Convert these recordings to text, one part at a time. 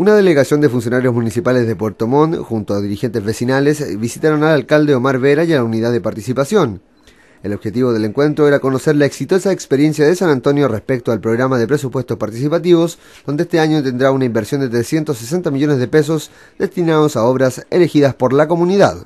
Una delegación de funcionarios municipales de Puerto Montt, junto a dirigentes vecinales, visitaron al alcalde Omar Vera y a la unidad de participación. El objetivo del encuentro era conocer la exitosa experiencia de San Antonio respecto al programa de presupuestos participativos, donde este año tendrá una inversión de 360 millones de pesos destinados a obras elegidas por la comunidad.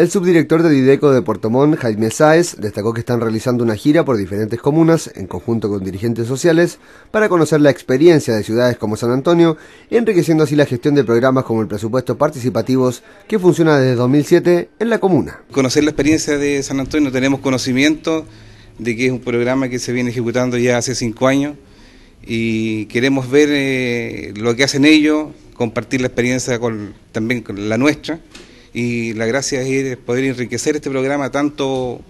El subdirector de Dideco de Portomón, Jaime Sáez, destacó que están realizando una gira por diferentes comunas, en conjunto con dirigentes sociales, para conocer la experiencia de ciudades como San Antonio, enriqueciendo así la gestión de programas como el presupuesto participativos, que funciona desde 2007 en la comuna. Conocer la experiencia de San Antonio, tenemos conocimiento de que es un programa que se viene ejecutando ya hace cinco años y queremos ver eh, lo que hacen ellos, compartir la experiencia con, también con la nuestra y la gracia es poder enriquecer este programa tanto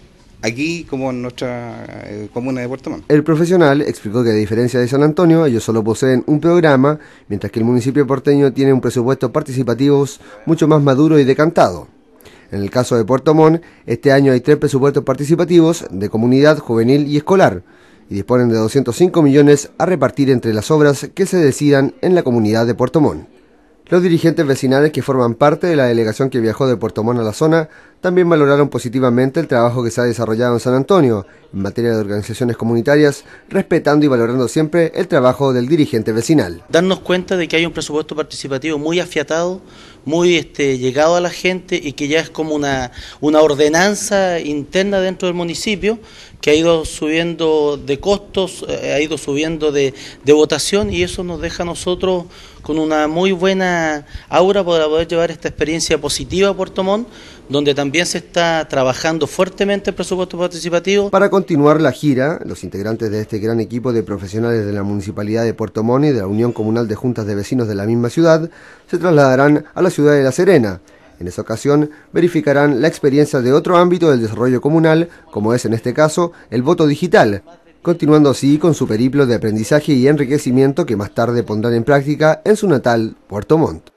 aquí como en nuestra eh, comuna de Puerto Montt. El profesional explicó que a diferencia de San Antonio, ellos solo poseen un programa, mientras que el municipio porteño tiene un presupuesto participativo mucho más maduro y decantado. En el caso de Puerto Montt, este año hay tres presupuestos participativos de comunidad, juvenil y escolar, y disponen de 205 millones a repartir entre las obras que se decidan en la comunidad de Puerto Montt. Los dirigentes vecinales que forman parte de la delegación que viajó de Puerto Montt a la zona también valoraron positivamente el trabajo que se ha desarrollado en San Antonio en materia de organizaciones comunitarias, respetando y valorando siempre el trabajo del dirigente vecinal. Darnos cuenta de que hay un presupuesto participativo muy afiatado, muy este, llegado a la gente y que ya es como una, una ordenanza interna dentro del municipio que ha ido subiendo de costos, eh, ha ido subiendo de, de votación y eso nos deja a nosotros con una muy buena aura para poder llevar esta experiencia positiva a Puerto Montt, donde también también se está trabajando fuertemente el presupuesto participativo. Para continuar la gira, los integrantes de este gran equipo de profesionales de la Municipalidad de Puerto Montt y de la Unión Comunal de Juntas de Vecinos de la misma ciudad se trasladarán a la ciudad de La Serena. En esa ocasión verificarán la experiencia de otro ámbito del desarrollo comunal, como es en este caso el voto digital, continuando así con su periplo de aprendizaje y enriquecimiento que más tarde pondrán en práctica en su natal Puerto Montt.